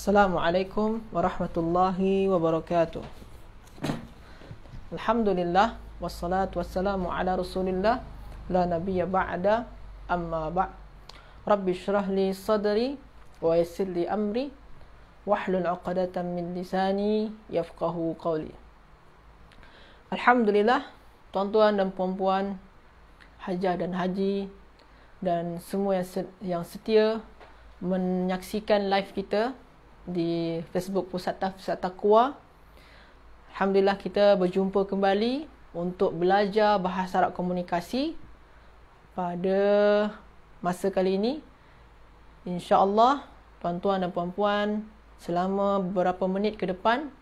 Assalamualaikum warahmatullahi wabarakatuh. Alhamdulillah wassalatu wassalamu ala Rasulillah la nabiyya ba'da amma ba'd. Rabbi syrah li sadri wa yassir li amri wahlul 'uqdatam min lisani yafqahu qawli. Alhamdulillah tuan-tuan dan puan-puan hajah dan haji dan semua yang setia menyaksikan live kita di Facebook Pusat Taf Pusat Taqwa. Alhamdulillah kita berjumpa kembali untuk belajar bahasa Arab komunikasi pada masa kali ini. InsyaAllah tuan-tuan dan puan-puan selama beberapa uh, minit ke depan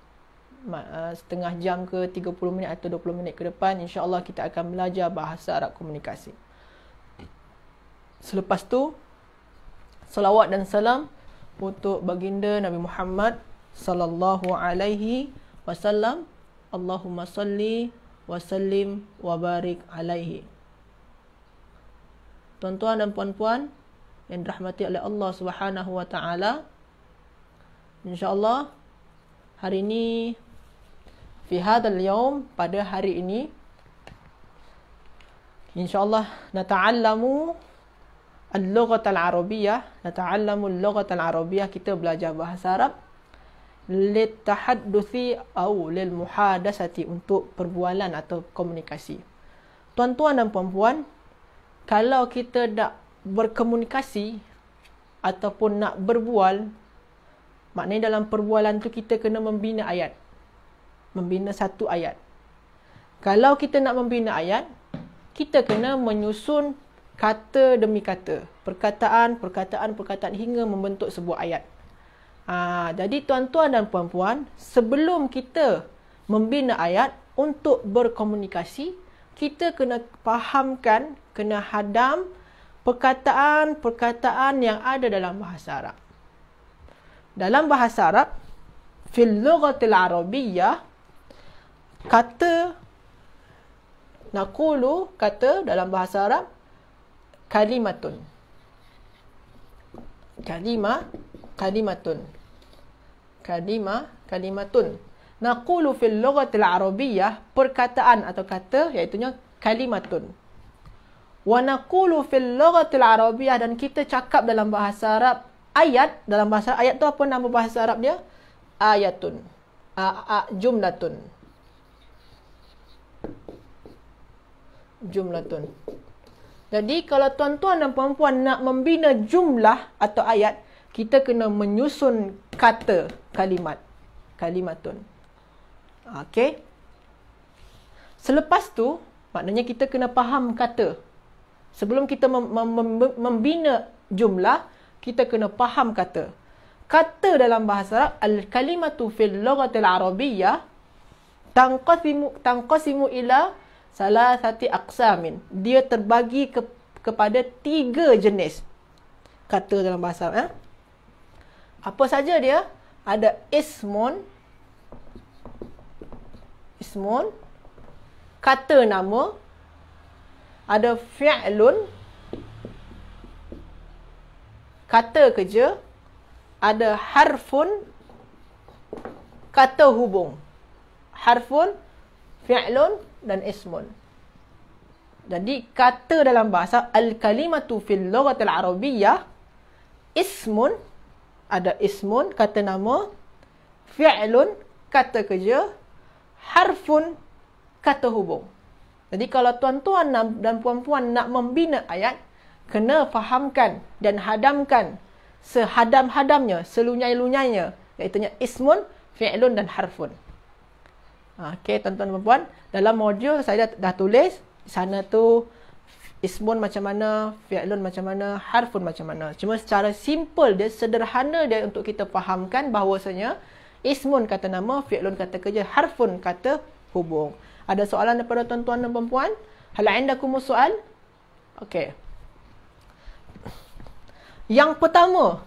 setengah jam ke 30 minit atau 20 minit ke depan insya Allah kita akan belajar bahasa Arab komunikasi. Selepas tu, salawat dan salam untuk baginda Nabi Muhammad sallallahu alaihi wasallam. Allahumma salli wa sallim wa barik alaihi. Tuan-tuan dan puan-puan yang dirahmati oleh Allah Subhanahu wa taala. Insya-Allah hari ini fi hadzal yaum pada hari ini insya-Allah nata'allamu al-lughah al-arabiyyah nata'allamu al-lughah al-arabiyyah kita belajar bahasa Arab litahadduthi aw lil muhadasati untuk perbualan atau komunikasi tuan-tuan dan puan-puan kalau kita nak berkomunikasi ataupun nak berbual maknanya dalam perbualan tu kita kena membina ayat membina satu ayat kalau kita nak membina ayat kita kena menyusun kata demi kata, perkataan, perkataan, perkataan hingga membentuk sebuah ayat. Ha, jadi tuan-tuan dan puan-puan, sebelum kita membina ayat untuk berkomunikasi, kita kena fahamkan, kena hadam perkataan-perkataan yang ada dalam bahasa Arab. Dalam bahasa Arab, fil lughatil arabiyyah kata naqulu kata dalam bahasa Arab kalimatun kalima kalimatun kalima kalimatun naqulu fil lughati al arabiyyah perkataan atau kata iaitu kalimatun wa naqulu fil lughati al arabiyyah dan kita cakap dalam bahasa arab ayat dalam bahasa ayat tu apa nama bahasa arab dia ayatun a, a jumlatun jumlatun jadi kalau tuan-tuan dan puan-puan nak membina jumlah atau ayat, kita kena menyusun kata kalimat. Kalimatun. Okey. Selepas tu, maknanya kita kena faham kata. Sebelum kita mem mem mem membina jumlah, kita kena faham kata. Kata dalam bahasa Arab, Al-kalimatu fil logatil arabiyah tangkosimu, tangkosimu ila kata salah satu aqsamin dia terbagi ke, kepada tiga jenis kata dalam bahasa eh? apa saja dia ada ismun ismun kata nama ada fi'lun kata kerja ada harfun kata hubung harfun fi'lun dan ismun. Jadi kata dalam bahasa al-kalimatu fil lughati al-arabiyyah ismun ada ismun kata nama fi'lun kata kerja harfun kata hubung. Jadi kalau tuan-tuan dan puan-puan nak membina ayat kena fahamkan dan hadamkan sehadam-hadamnya, selunyai-lunyainya iaitu ismun, fi'lun dan harfun. Okey, tuan-tuan dan puan, dalam modul saya dah, dah tulis sana tu ismun macam mana, fi'lun macam mana, harfun macam mana. Cuma secara simple dia sederhana dia untuk kita fahamkan bahawasanya ismun kata nama, fi'lun kata kerja, harfun kata hubung. Ada soalan daripada tuan-tuan dan puan? Hal indakum soal? Okey. Yang pertama,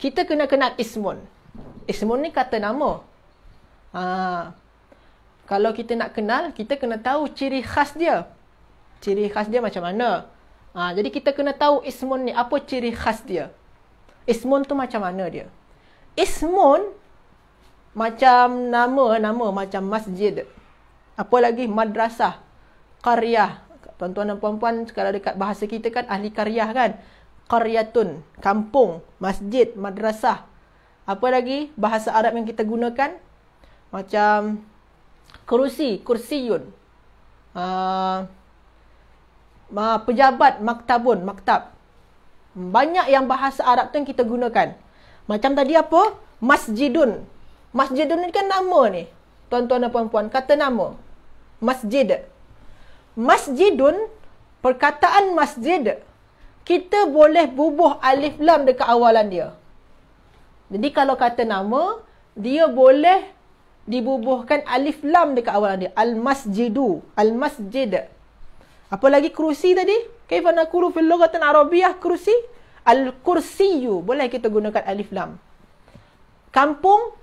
kita kena kenal ismun. Ismun ni kata nama. Ah, kalau kita nak kenal, kita kena tahu ciri khas dia. Ciri khas dia macam mana? Ha, jadi kita kena tahu ismun ni apa ciri khas dia. Ismun tu macam mana dia? Ismun macam nama-nama macam masjid. Apa lagi madrasah, qaryah. Tuan-tuan dan puan-puan kalau dekat bahasa kita kan ahli qaryah kan. Qaryatun, kampung, masjid, madrasah. Apa lagi bahasa Arab yang kita gunakan? Macam kerusi, kursiun, Uh, pejabat maktabun, maktab. Banyak yang bahasa Arab tu yang kita gunakan. Macam tadi apa? Masjidun. Masjidun ni kan nama ni. Tuan-tuan dan puan-puan, kata nama. Masjid. Masjidun, perkataan masjid, kita boleh bubuh alif lam dekat awalan dia. Jadi kalau kata nama, dia boleh dibubuhkan alif lam dekat awal dia. Al-masjidu. Al-masjid. Apa lagi kerusi tadi? Kaifa nakuru fil lughatin arabiyah kursi, Al-kursiyu. Boleh kita gunakan alif lam. Kampung.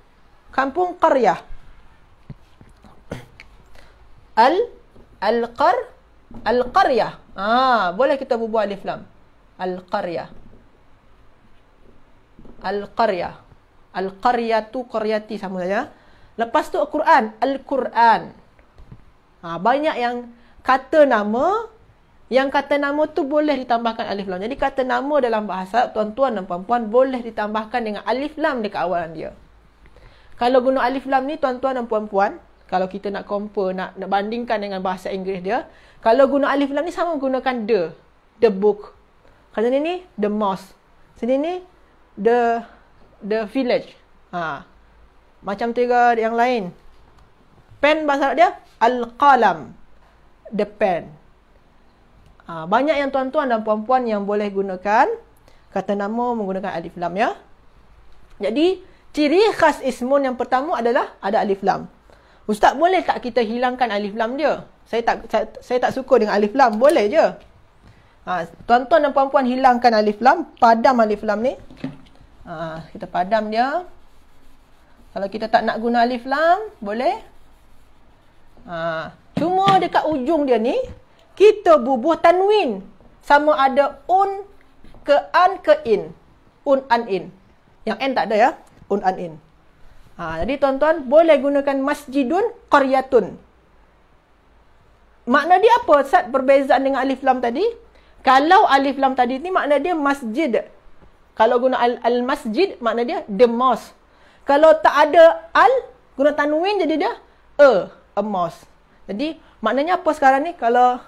Kampung qaryah. Al al-qar al-qaryah. Ah, boleh kita bubuh alif lam. Al-qaryah. Al-qaryah. Al-qaryatu qaryati sama saja. Lepas tu Al-Quran, Al-Quran. Ha, banyak yang kata nama, yang kata nama tu boleh ditambahkan alif lam. Jadi kata nama dalam bahasa tuan-tuan dan puan-puan boleh ditambahkan dengan alif lam dekat awalan dia. Kalau guna alif lam ni tuan-tuan dan puan-puan, kalau kita nak compare, nak, nak bandingkan dengan bahasa Inggeris dia, kalau guna alif lam ni sama gunakan the, the book. Kalau sini ni, the mosque. Sini ni, the the village. Haa. Macam tiga yang lain. Pen bahasa Arab dia al-qalam. The pen. Ha, banyak yang tuan-tuan dan puan-puan yang boleh gunakan kata nama menggunakan alif lam ya. Jadi, ciri khas ismun yang pertama adalah ada alif lam. Ustaz boleh tak kita hilangkan alif lam dia? Saya tak saya, saya tak suka dengan alif lam, boleh je. Ha, tuan-tuan dan puan-puan hilangkan alif lam, padam alif lam ni. Ha, kita padam dia. Kalau kita tak nak guna alif lam, boleh? Ha. Cuma dekat ujung dia ni, kita bubuh tanwin. Sama ada un ke an ke in. Un, an, in. Yang n tak ada ya. Un, an, in. Ha. Jadi tuan-tuan, boleh gunakan masjidun qaryatun. Makna dia apa Ustaz perbezaan dengan alif lam tadi? Kalau alif lam tadi ni makna dia masjid. Kalau guna al-masjid, al makna dia the mosque. Kalau tak ada al, guna tanwin jadi dia a, e, a mouse. Jadi maknanya apa sekarang ni? Kalau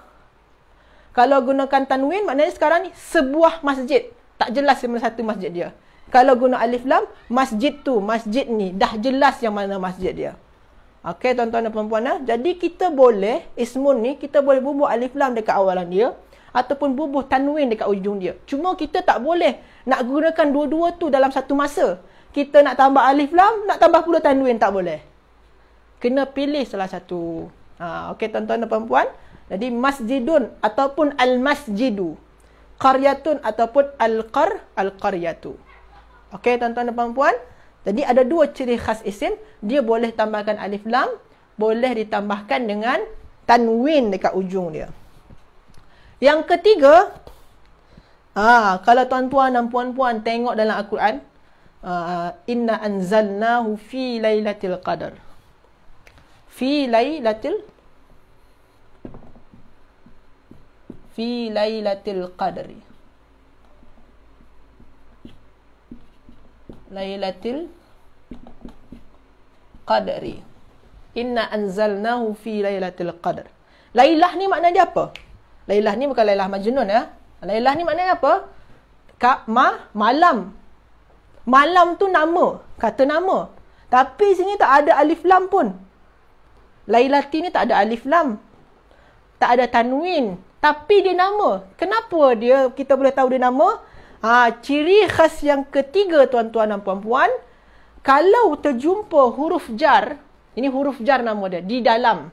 kalau gunakan tanwin maknanya sekarang ni sebuah masjid. Tak jelas yang mana satu masjid dia. Kalau guna alif lam, masjid tu, masjid ni dah jelas yang mana masjid dia. Okey tuan-tuan dan puan ha? Ah. jadi kita boleh ismun ni kita boleh bubuh alif lam dekat awalan dia ataupun bubuh tanwin dekat ujung dia. Cuma kita tak boleh nak gunakan dua-dua tu dalam satu masa kita nak tambah alif lam, nak tambah pula tanwin tak boleh. Kena pilih salah satu. Ha, okay tuan-tuan dan perempuan. Jadi masjidun ataupun al-masjidu. karyatun ataupun al-qar, al karyatu. Okay tuan-tuan dan perempuan. Jadi ada dua ciri khas isim. Dia boleh tambahkan alif lam. Boleh ditambahkan dengan tanwin dekat ujung dia. Yang ketiga, ah kalau tuan-tuan dan puan-puan tengok dalam Al-Quran, uh, inna anzalnahu fi lailatul qadar fi lailatul fi lailatul qadri lailatul qadri inna anzalnahu fi lailatul qadar lailah ni makna dia apa lailah ni bukan lailah majnun ya lailah ni maknanya apa Ka, ma, malam Malam tu nama, kata nama. Tapi sini tak ada alif lam pun. Lailati ni tak ada alif lam. Tak ada tanwin. Tapi dia nama. Kenapa dia, kita boleh tahu dia nama? Ha, ciri khas yang ketiga tuan-tuan dan puan-puan. Kalau terjumpa huruf jar, ini huruf jar nama dia, di dalam,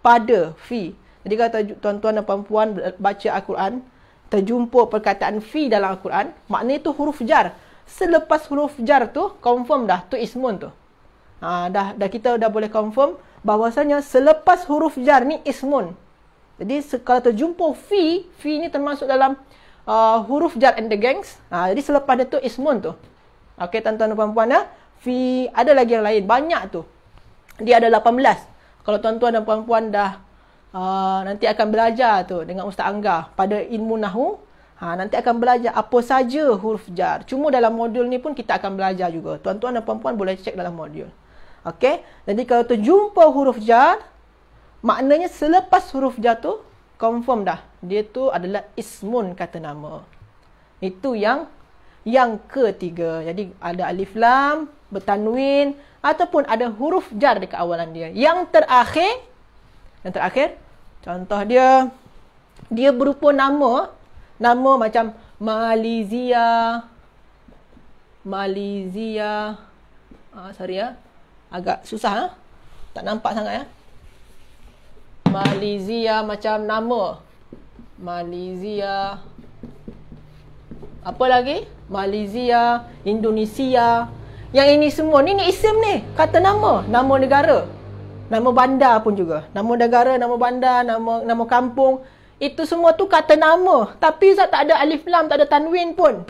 pada, fi. Jadi kata tuan-tuan dan puan-puan baca Al-Quran, terjumpa perkataan fi dalam Al-Quran, maknanya itu huruf jar selepas huruf jar tu confirm dah tu ismun tu. Ha, dah dah kita dah boleh confirm bahawasanya selepas huruf jar ni ismun. Jadi kalau terjumpa fi, fi ni termasuk dalam uh, huruf jar and the gangs. Ha, jadi selepas dia tu ismun tu. Okey tuan-tuan dan puan-puan ya. Ha? Fi ada lagi yang lain banyak tu. Dia ada 18. Kalau tuan-tuan dan puan-puan dah uh, nanti akan belajar tu dengan Ustaz Angga pada ilmu nahu Ha, nanti akan belajar apa saja huruf jar. Cuma dalam modul ni pun kita akan belajar juga. Tuan-tuan dan puan-puan boleh cek dalam modul. Okey. Jadi kalau terjumpa huruf jar, maknanya selepas huruf jar tu, confirm dah. Dia tu adalah ismun kata nama. Itu yang yang ketiga. Jadi ada alif lam, bertanwin, ataupun ada huruf jar dekat awalan dia. Yang terakhir, yang terakhir, contoh dia, dia berupa nama, nama macam Malaysia Malaysia ah, sorry ya agak susah ha? tak nampak sangat ya Malaysia macam nama Malaysia apa lagi Malaysia Indonesia yang ini semua ni ni isim ni kata nama nama negara nama bandar pun juga nama negara nama bandar nama nama kampung itu semua tu kata nama. Tapi Zat tak ada alif lam, tak ada tanwin pun.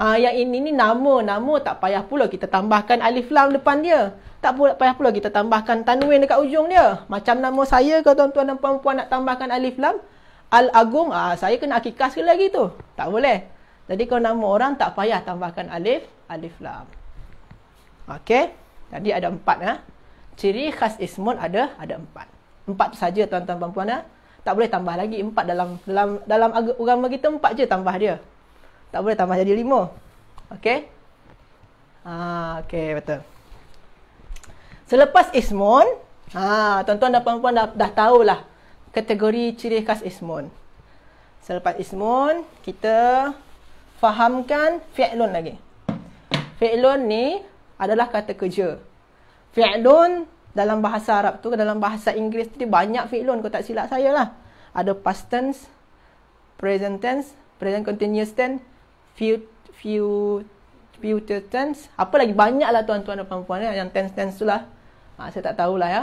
Ha, yang ini ni nama. Nama tak payah pula kita tambahkan alif lam depan dia. Tak payah pula kita tambahkan tanwin dekat ujung dia. Macam nama saya ke tuan-tuan dan puan-puan nak tambahkan alif lam. Al-Agung, ha, ah, saya kena akikah sekali lagi tu. Tak boleh. Jadi kalau nama orang tak payah tambahkan alif, alif lam. Okey. Jadi ada empat. Ha? Ciri khas ismun ada ada empat. Empat saja tuan-tuan dan puan-puan. Ha? tak boleh tambah lagi empat dalam dalam dalam agama kita empat je tambah dia. Tak boleh tambah jadi lima. Okey? Ah, okey betul. Selepas ismun, ha ah, tuan-tuan dan puan-puan dah, dah tahulah kategori ciri khas ismun. Selepas ismun, kita fahamkan fi'lun lagi. Fi'lun ni adalah kata kerja. Fi'lun dalam bahasa Arab tu, dalam bahasa Inggeris tu, dia banyak fi'lun. Kau tak silap saya lah. Ada past tense, present tense, present continuous tense, future, future tense. Apa lagi? Banyak lah tuan-tuan dan perempuan eh, yang tense-tense tu lah. Ha, saya tak tahulah ya.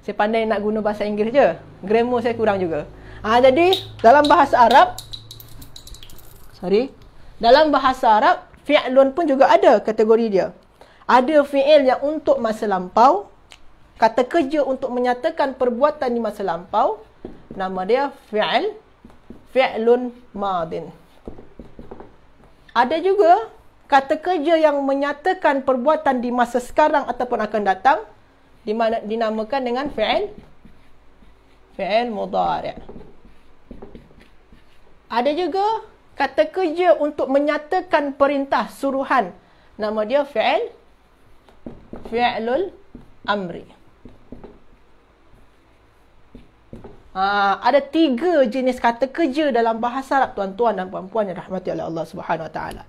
Saya pandai nak guna bahasa Inggeris je. Grammar saya kurang juga. Ha, jadi, dalam bahasa Arab, sorry, dalam bahasa Arab, fi'lun pun juga ada kategori dia. Ada fi'il yang untuk masa lampau, kata kerja untuk menyatakan perbuatan di masa lampau nama dia fi'l fi'lun madin ada juga kata kerja yang menyatakan perbuatan di masa sekarang ataupun akan datang di mana dinamakan dengan fi'il fi'il mudhari' ada juga kata kerja untuk menyatakan perintah suruhan nama dia fi'il fi'lul amri Ah, ada tiga jenis kata kerja dalam bahasa Arab tuan-tuan dan puan-puan yang rahmati oleh Allah Subhanahu Wa Taala.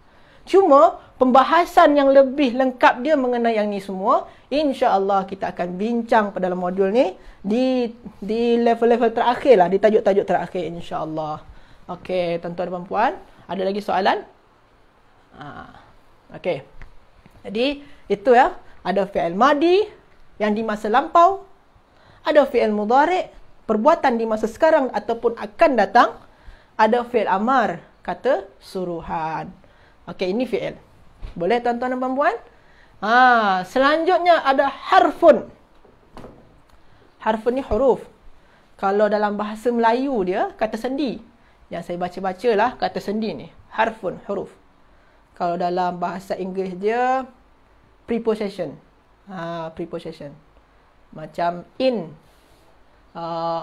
Cuma pembahasan yang lebih lengkap dia mengenai yang ni semua, insya-Allah kita akan bincang pada dalam modul ni di di level-level terakhir lah, di tajuk-tajuk terakhir insya-Allah. Okey, tuan-tuan dan puan-puan, ada lagi soalan? Ha. Okey. Jadi itu ya, ada fi'il madi yang di masa lampau, ada fi'il mudhari' perbuatan di masa sekarang ataupun akan datang ada fi'il amar kata suruhan. Okey ini fi'il. Boleh tuan-tuan dan puan-puan? Ha, selanjutnya ada harfun. Harfun ni huruf. Kalau dalam bahasa Melayu dia kata sendi. Yang saya baca-bacalah kata sendi ni. Harfun, huruf. Kalau dalam bahasa Inggeris dia preposition. Ha, preposition. Macam in uh,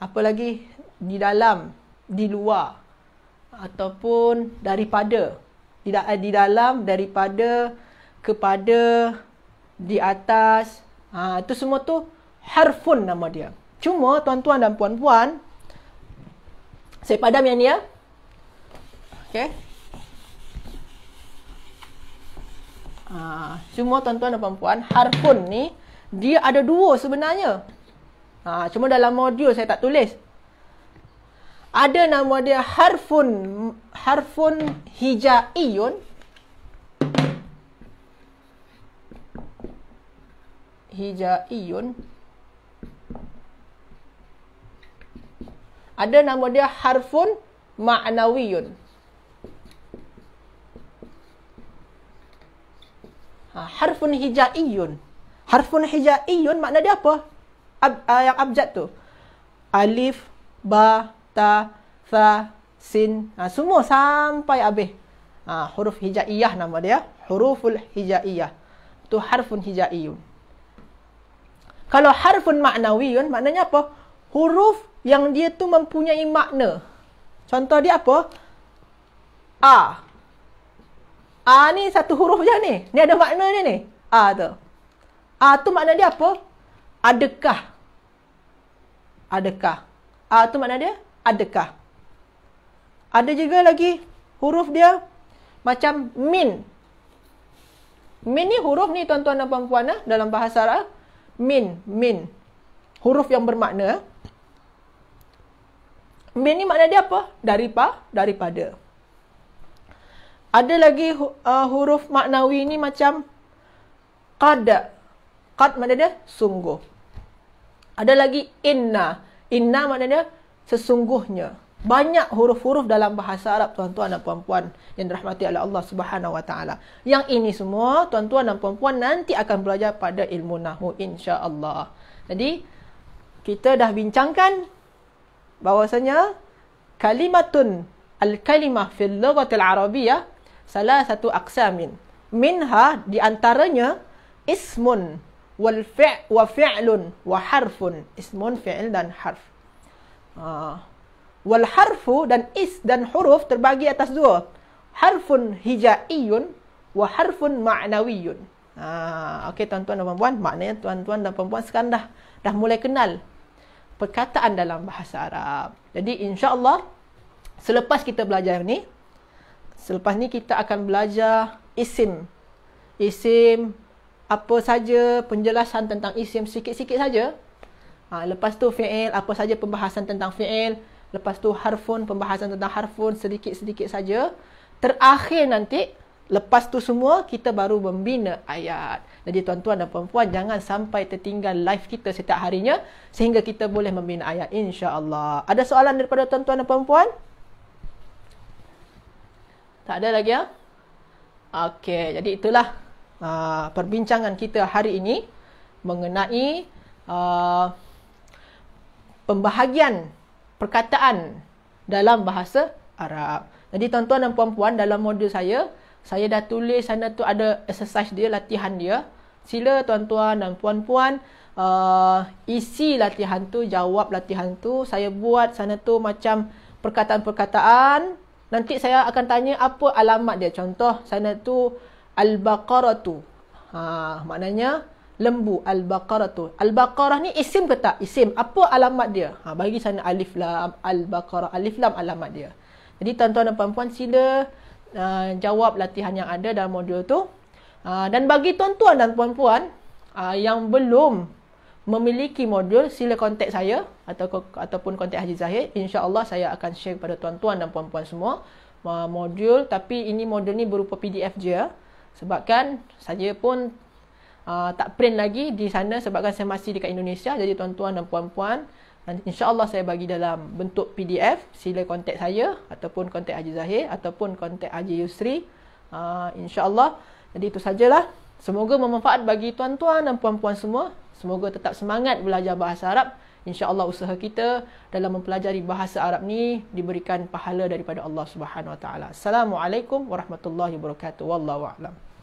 apa lagi di dalam di luar ataupun daripada di, eh, di dalam daripada kepada di atas ah, itu semua tu harfun nama dia cuma tuan-tuan dan puan-puan saya padam yang ni ya okey Ha, cuma tuan-tuan dan puan-puan, harfun ni dia ada dua sebenarnya. Ha, cuma dalam modul saya tak tulis. Ada nama dia harfun harfun hijaiyun. Hijaiyun. Ada nama dia harfun ma'nawiyun. Ha, harfun hijaiyun. Harfun hijaiyun makna dia apa? ab, uh, yang abjad tu. Alif, ba, ta, Fa, sin. Ha, semua sampai habis. Ha, huruf hijaiyah nama dia. Huruful hijaiyah. Tu harfun hijaiyun. Kalau harfun maknawiyun, maknanya apa? Huruf yang dia tu mempunyai makna. Contoh dia apa? A. A ni satu huruf je ni. Ni ada makna ni ni. A tu. A tu makna dia apa? Adakah adakah. A ah, tu makna dia adakah. Ada juga lagi huruf dia macam min. Min ni huruf ni tuan-tuan dan puan-puan eh, dalam bahasa Arab. Min, min. Huruf yang bermakna. Min ni makna dia apa? Daripa, daripada. Ada lagi uh, huruf maknawi ni macam kada. Qad makna dia sungguh. Ada lagi inna. Inna maknanya sesungguhnya. Banyak huruf-huruf dalam bahasa Arab tuan-tuan dan puan-puan yang dirahmati oleh Allah Subhanahu wa taala. Yang ini semua tuan-tuan dan puan-puan nanti akan belajar pada ilmu nahwu insya-Allah. Jadi kita dah bincangkan bahawasanya kalimatun al-kalimah fil lughatil arabiyyah salah satu aksamin. Minha di antaranya ismun wal fi' wa fi'lun wa harfun ismun fi'il dan harf uh, wal harfu dan is dan huruf terbagi atas dua harfun hija'iyun wa harfun ma'nawiyun uh, okey tuan-tuan dan puan-puan maknanya tuan-tuan dan puan-puan sekarang dah dah mulai kenal perkataan dalam bahasa Arab jadi insya-Allah selepas kita belajar yang ni selepas ni kita akan belajar isim isim apa saja penjelasan tentang isim sikit-sikit saja. Ha, lepas tu fi'il, apa saja pembahasan tentang fi'il. Lepas tu harfun, pembahasan tentang harfun sedikit-sedikit saja. Terakhir nanti, lepas tu semua, kita baru membina ayat. Jadi tuan-tuan dan puan-puan jangan sampai tertinggal live kita setiap harinya sehingga kita boleh membina ayat. Insya Allah Ada soalan daripada tuan-tuan dan puan-puan? Tak ada lagi ya? Okey, jadi itulah. Ah, perbincangan kita hari ini mengenai uh, pembahagian perkataan dalam bahasa Arab. Jadi tuan-tuan dan puan-puan dalam modul saya, saya dah tulis sana tu ada exercise dia, latihan dia. Sila tuan-tuan dan puan-puan uh, isi latihan tu, jawab latihan tu. Saya buat sana tu macam perkataan-perkataan. Nanti saya akan tanya apa alamat dia. Contoh sana tu Al-Baqarah tu. Ha, maknanya lembu Al-Baqarah tu. Al-Baqarah ni isim ke tak? Isim. Apa alamat dia? Ha, bagi sana alif lam Al-Baqarah. Alif lam alamat dia. Jadi tuan-tuan dan puan-puan sila uh, jawab latihan yang ada dalam modul tu. Uh, dan bagi tuan-tuan dan puan-puan uh, yang belum memiliki modul, sila kontak saya atau, ataupun kontak Haji Zahid. InsyaAllah saya akan share kepada tuan-tuan dan puan-puan semua modul. Tapi ini modul ni berupa PDF je. Sebabkan saya pun uh, tak print lagi di sana sebabkan saya masih dekat Indonesia. Jadi tuan-tuan dan puan-puan, Insyaallah saya bagi dalam bentuk PDF. Sila kontak saya ataupun kontak Haji Zahir ataupun kontak Haji Yusri. Uh, insya Jadi itu sajalah. Semoga bermanfaat bagi tuan-tuan dan puan-puan semua. Semoga tetap semangat belajar bahasa Arab insya-Allah usaha kita dalam mempelajari bahasa Arab ni diberikan pahala daripada Allah Subhanahu Wa Taala. Assalamualaikum warahmatullahi wabarakatuh. Wallahu a'lam.